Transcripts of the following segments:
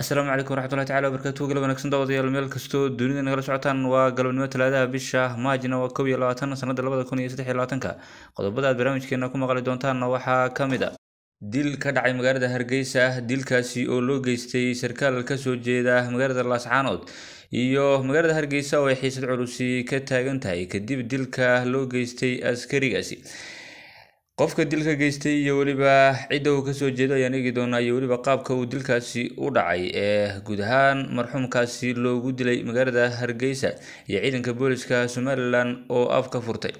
asalaamu calaykum waraxmatullahi tacala wabarakaatu gal wanaagsan daawadayaal meel kastoo dunida nagala socotaan waa galabnimo talaadaha bisha maajna waa kow iyo labaatan sanadda labada kun iyo saddex iyo labaatanka qodobada aad barnaamijkeena ku maqli doontaanna waxaa ka mid a dil ka dhacay magaalada hargeysa dilkaasi oo loo geystay sarkaal kasoo jeeda magaalada laascaanood iyo magaalada hargeysa oo ay xiisad culusi ka taagan tahay kadib dilka loo geystay askarigaasi qofka dilka geystay iyo weliba cidda uu kasoo jeedo ayaan eegi doonaa iyo weliba qaabka uu dilkaasi u dhacay ee guud ahaan marxuumkaasi loogu dilay magaalada hargeysa iyo ciidanka booliska somalilan oo afka furtay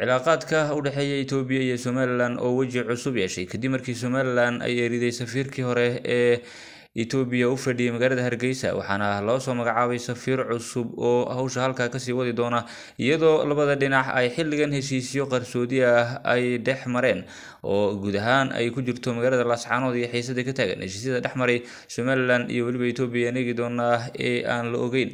cilaaqaadka u dhexeeya etoobiya iyo somalilan oo weji cusub yeeshay kadib markii somalilan ay eeriday safiirkii hore ee etoobiya u fadhiyay magaalada hargeysa waxaana loo soo magacaabay safiir cusub oo hawsha halkaa kasii wadi doona iyadoo labada dhinac ay xilligan heshiisyo qarsoodi ah ay dhex mareen oo guud ahaan ay ku jirto magaalada laascaanood iyo xiisada ka taagan heshiisyada dhex maray somalilan iyo weliba etoobiya negi doonaa ee aan la ogeyn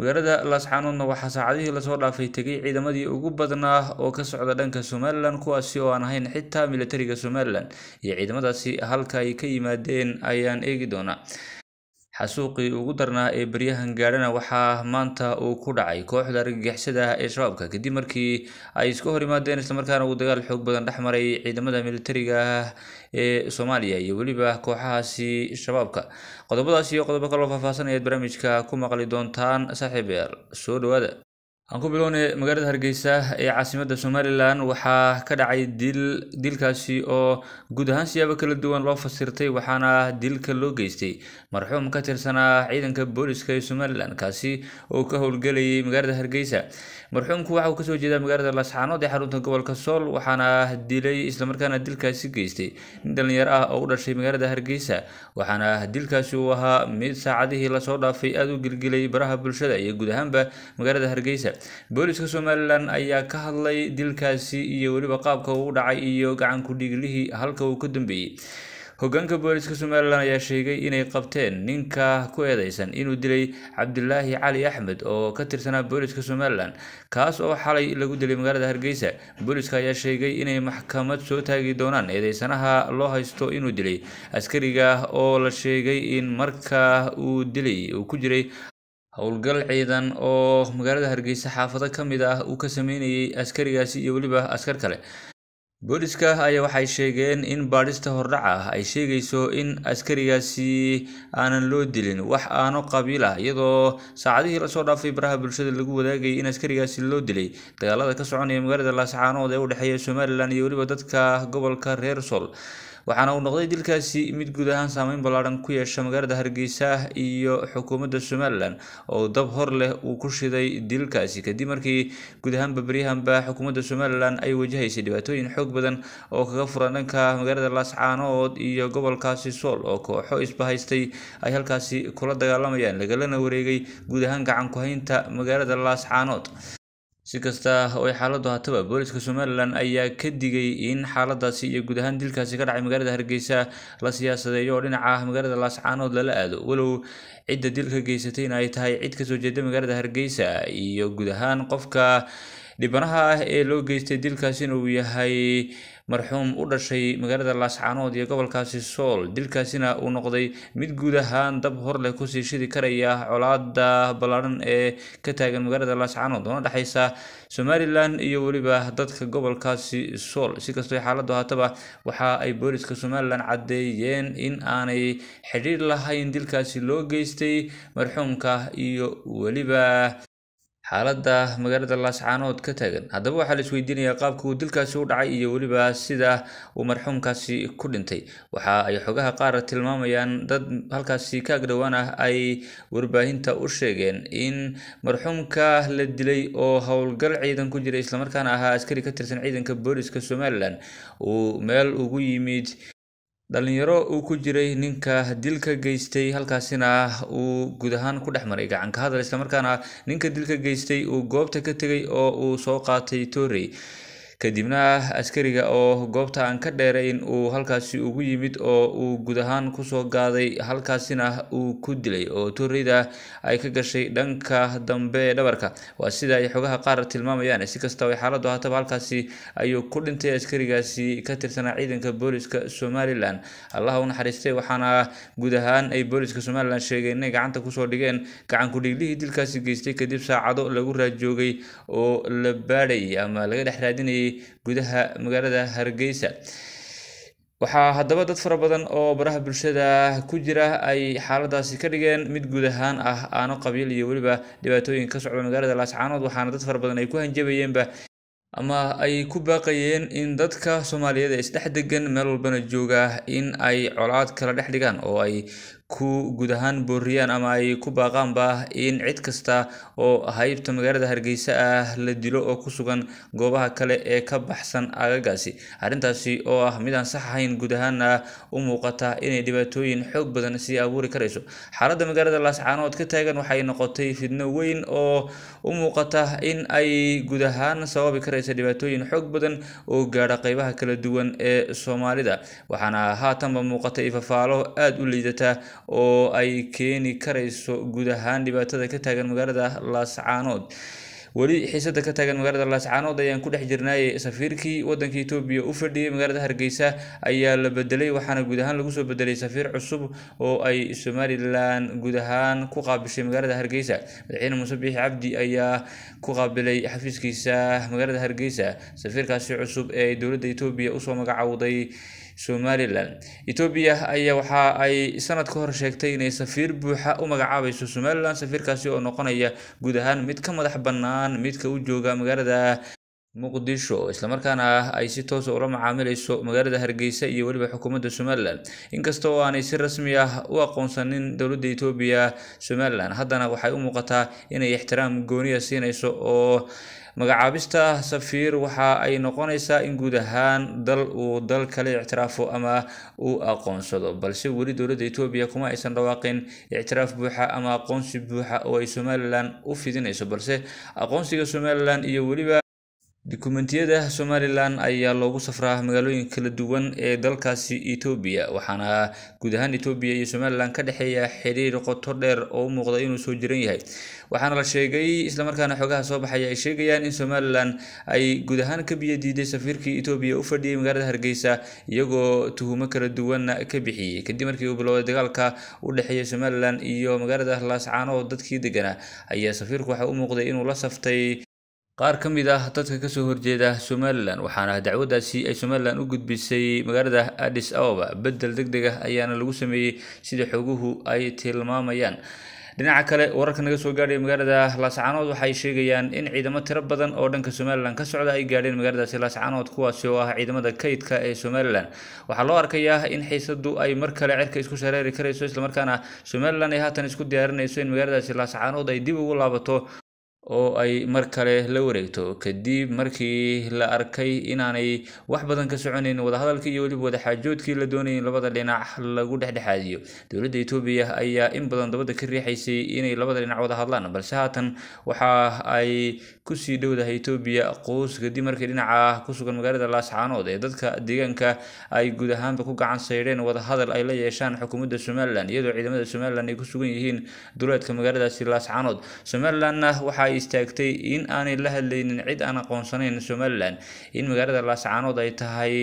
magaalada laasxaanuudna waxaa saacadihii lasoo dhaafay tegay ciidamadii ugu badnaa oo ka socda dhanka somalilan kuwaasi oo aan ahayn xitaa milatariga somalilan iyo ciidamadaasi halka ay ka yimaadeen ayaan eegi doonaa xasuuqii ugu darnaa ee baryahan gaadhana waxaa maanta uu ku dhacay kooxda argagixisada ee shabaabka kadib markii ay iska hor yimaadeen islamarkaana uu dagaal xoog badan dhex maray ciidamada militariga ee soomaaliya iyo weliba kooxahaasi shabaabka qodobadaas iyo qodobo kaloo faahfaahsanayaad barnaamijka ku maqli doontaan saaxiibayaal soo dhowaada aan ku bilowna magaalada hargeysa ee caasimada somalilan waxaa ka dhacay dil dilkaasi oo guud ahaan siyaabo kala duwan loo fasirtay waxaana dilka loo geystay marxuum ka tirsanaa ciidanka booliska ee somalilan kaasi oo ka howlgelayay magaalada hargeysa marxuumku waxa uu kasoo jeedaa magaalada laasxaanood ee xarunta gobolka sool waxaana dilay islamarkaana dilkaasi geystay nin dhallinyar ah oo u dhashay magaalada hargeysa waxaana dilkaasi uu ahaa mid saacadihii lasoo dhaafay aada u gilgilay baraha bulshada iyo guud ahaanba magaalada hargeysa booliska somalilan ayaa ka hadlay dilkaasi iyo weliba qaabka uu dhacay iyo gacan dhiglihii halka uu ka dambeeyey hogaanka booliska somalilan ayaa sheegay inay qabteen ninka ku eedeysan inuu dilay cabdilaahi cali axmed oo ka tirsanaa booliska somalilan kaas oo xalay lagu dilay magaalada hargeysa booliska ayaa sheegay inay maxkamad soo taagi doonaan eedeysanaha loo haysto inuu dilay askariga oo la sheegay in markaa uu dilay uu ku jiray howlgal ciidan oo magaalada hargeysa xaafado ka mid ah uu ka sameynayay askarigaasi iyo weliba askar kale booliska ayaa waxay sheegeen in baadhista hordhaca ah ay sheegayso in askarigaasi aanan loo dilin wax aano qabiil ah iyadoo saacadihii lasoo dhaafay baraha bulshada lagu wadaagayay in askarigaasi loo dilay dagaalada ka soconaya magaalada laascaanood ee u dhexeeya somalilan iyo weliba dadka gobolka reer sol waxaana uu noqday dilkaasi mid guud ahaan saameyn ballaaran ku yeesha magaalada hargeysa iyo xukuumadda somalilan oo dab hor leh uu ku shiday dilkaasi kadib markii guud ahaanba beryahanba xukuumadda somalilan ay wajahaysay dhibaatooyin xoog badan oo kaga furan dhanka magaalada laascaanood iyo gobolkaasi sool oo kooxo isbahaystay ay halkaasi kula dagaalamayaan lagalana wareegay guud ahaan gacan ku haynta magaalada laascaanood si kasta oo ay xaaladdu hataba booliska somalilan ayaa ka digay in xaaladaasi iyo guud ahaan dilkaasi ka dhacay magaalada hargeysa la siyaasadeeyo oo dhinaca magaalada laascaanood lala aado walow cidda dilka geysatay ay tahay cid kasoo jeeda magaalada hargeysa iyo guud ahaan qofka dhibanaha ah ee loo geystay dilkaasi uu yahay marxuum u dhashay magaalada laascaanood iyo gobolkaasi sool dilkaasina uu noqday mid guud ahaan dab hor leh kusii shidi karaya colaada ballaadhan ee ka taagan magaalada laascaanood una dhexaysa somalilan iyo weliba dadka gobolkaasi sool si kastoo xaaladdu haataba waxa ay booliska somalilan caddeeyeen in aanay xidhiir lahayn dilkaasi loo geystay marxuumka iyo weliba xaaladda magaalada laascaanood ka taagan haddaba waxaa la isweydiinayaa qaabka uu dilkaasi u dhacay iyo weliba sida uu marxuumkaasi ku dhintay waxa ay xogaha qaar tilmaamayaan dad halkaasi ka agdhowaan ah ay warbaahinta u sheegeen in marxuumka la dilay oo howlgal ciidan ku jiray islamarkaana ahaa askari ka tirsan ciidanka booliska somalilan uu meel ugu yimid dhallinyaro uu ku jiray ninka dilka geystay halkaasina uu guud ahaan ku dhex maray gacan ka hadal islamarkaana ninka dilka geystay uu goobta ka tegay oo uu soo qaatay torrey kadibna askariga oo goobta aan ka dheeray in uu halkaasi ugu yimid oo uu guud ahaan kusoo gaaday halkaasina uu ku dilay oo torreyda ay ka gashay dhanka dambe ee dhabarka waa sida ay xogaha qaar tilmaamayaan si kastaba xaaladdu haataba halkaasi ayuu ku dhintay askarigaasi ka tirsanaa ciidanka booliska somalilan allah u naxariistay waxaana guud ay booliska somalilan sheegeen inay gacanta kusoo dhigeen gacankudhiglihii dilkaasi geystay kadib saacado lagu raajoogay oo la baadhayay ama laga dhex raadinayay gudaha magaalada hargeysa waxaa haddaba dad fara badan oo baraha bulshada ku jira ay xaaladaasi ka dhigeen mid guud ahaan ah aano qabiil iyo weliba dhibaatooyin ka socda magaalada laascaanood waxaana dad fara badan ay ku hanjabayeenba ama ay ku baaqayeen in dadka soomaaliyeed ee isdhex degan meel walbana jooga in ay colaad kala dhex dhigaan oo ay ku guud ahaan booriyaan ama ay ku baaqaanba in cid kasta oo haybta magaalada hargeysa ah la dilo oo ku sugan goobaha kale ee ka baxsan aagagaasi arrintaasi oo ah mid aan sax ahayn guud ahaana u muuqata inay dhibaatooyin xoog badan sii abuuri karayso xaaladda magaalada laascaanood ka taagan waxay noqotay fidno weyn oo u muuqata in ay guud ahaan sababi karaysa dhibaatooyin xoog badan oo gaadha qaybaha kala duwan ee soomaalida waxaana haatanba muuqatay ifafaalo aada u liidata oo ay keeni karayso guud ahaan dhibaatada ka taagan magaalada laascaanood weli xiisada ka taagan magaalada laascaanood ayaan ku dhex jirnay safiirkii wadanka etoobiya u fadhiyey magaalada hargeysa ayaa la bedelay waxaana guud ahaan lagu soo bedelay safiir cusub oo ay somalilan guud ahaan ku qaabishay magaalada hargeysa madaxweyne muuse biixi cabdi ayaa ku qaabilay xafiiskiisa magaalada hargeysa safiirkaasi cusub ee dowladda etoobiya usoo magacawday somalilan etoobiya ayaa waxa ay sanad ka hor sheegtay inay safiir buuxa u magacaabayso somalilan safiirkaasi oo noqonaya guud ahaan mid ka madax bannaan midka u jooga magaalada muqdisho islamarkaana ay si toosa ah ula macaamilayso magaalada hargeysa iyo weliba xukuumadda somalilan inkasta oo aanay si rasmi ah u aqoonsanin dowladda etoobiya somalilan haddana waxay u muuqataa inay ixtiraam gooniya siinayso oo magacaabista safiir waxa ay noqonaysaa in guud ahaan dal uu dal kale ictiraafo ama uu aqoonsado balse weli dowladda etoobiya kuma aysan dhawaaqin ictiraaf buuxa ama aqoonsi buuxa oo ay somalilan u fidinayso balse aqoonsiga somalilan iyo weliba dukumentiyada somalilan ayaa loogu safraa magaalooyinka kala duwan ee dalkaasi etoobiya waxaana guud ahaan etoobiya iyo somalilan ka dhexeeya xiriir qoto dheer oo u muuqda inuu soo jiran yahay waxaana la sheegay islamarkaana xogaha soo baxaya ay sheegayaan in somalilan ay guud ahaan ka biyo diiday safiirkii etoobiya u fadhiyay magaalada hargeysa iyagoo tuhumo kala duwana ka bixiyey kadib markii uu bilowday dagaalka u dhexeeya somalilan iyo magaalada laascaanood dadkii deganaa ayaa safiirku waxa u muuqday inuu la saftay qaar ka mid ah dadka kasoo horjeeda somalilan waxaana dacwadaasi ay somalilan u gudbisay magaalada adis ababa bedel deg deg ah ayaana lagu sameeyey sida xoguhu ay tilmaamayaan dhinaca kale wararka naga soo gaadhay magaalada laascaanood waxay sheegayaan in ciidamo tiro badan oo dhanka somalilan ka socda ay gaadheen magaaladaasi laascaanood kuwaasi oo ah ciidamada kaydka ee somalilan waxaa loo arkayaa in xiisadu ay mar kale cerka isku shareeri karayso islamarkaana somalilan ay haatan isku diyaarinayso in magaaladaasi laascaanood ay dib ugu laabato oo ay mar kale la wareegto kadib markii la arkay inaanay wax badan ka soconayn wadahadalkii iyo weliba wadaxaajoodkii la doonayay labada dhinac lagu dhexdhexaadiyo dowladda etoobiya ayaa in badan dabada ka riixaysay inay labada dhinac wada hadlaan balse haatan waxa ay kusii dhowdahay etoobiya quus kadib markii dhinaca ku sugan magaalada laascaanood ee dadka deegaanka ay guud ahaanba ku gacan saydheen wadahadal ay la yeeshaan xukuumadda somalilan iyadoo ciidamada somalilan ay ku sugan yihiin duleedka magaaladaasi laascaanood somalilanna waxa ay istaagtay in aanay la hadlaynin cid aan aqoonsanayn somalilan in magaalada laascaanood ay tahay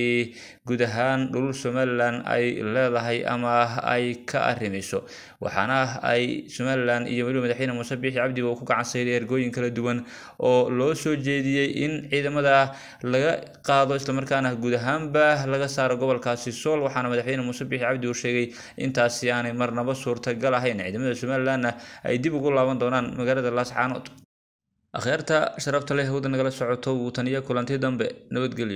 guud ahaan dhul somalilan ay leedahay ama ay ka arimiso waxaana ay somalilan iyo weliba madaxweyne muuse biixi cabdiba uu ku gacan ergooyin kala duwan oo loo soo jeediyey in ciidamada laga qaado islamarkaana guud ahaanba laga saaro gobolkaasi sool waxaana madaxweyne muuse biixi cabdi uu sheegay intaasi aanay marnaba suurtagal ahayn ciidamada somalilanna ay dib ugu laaban doonaan magaalada laascaanood akhyaarta sharafta leh hawda nagala socoto wuu taniya kulanti dambe nabadgelyo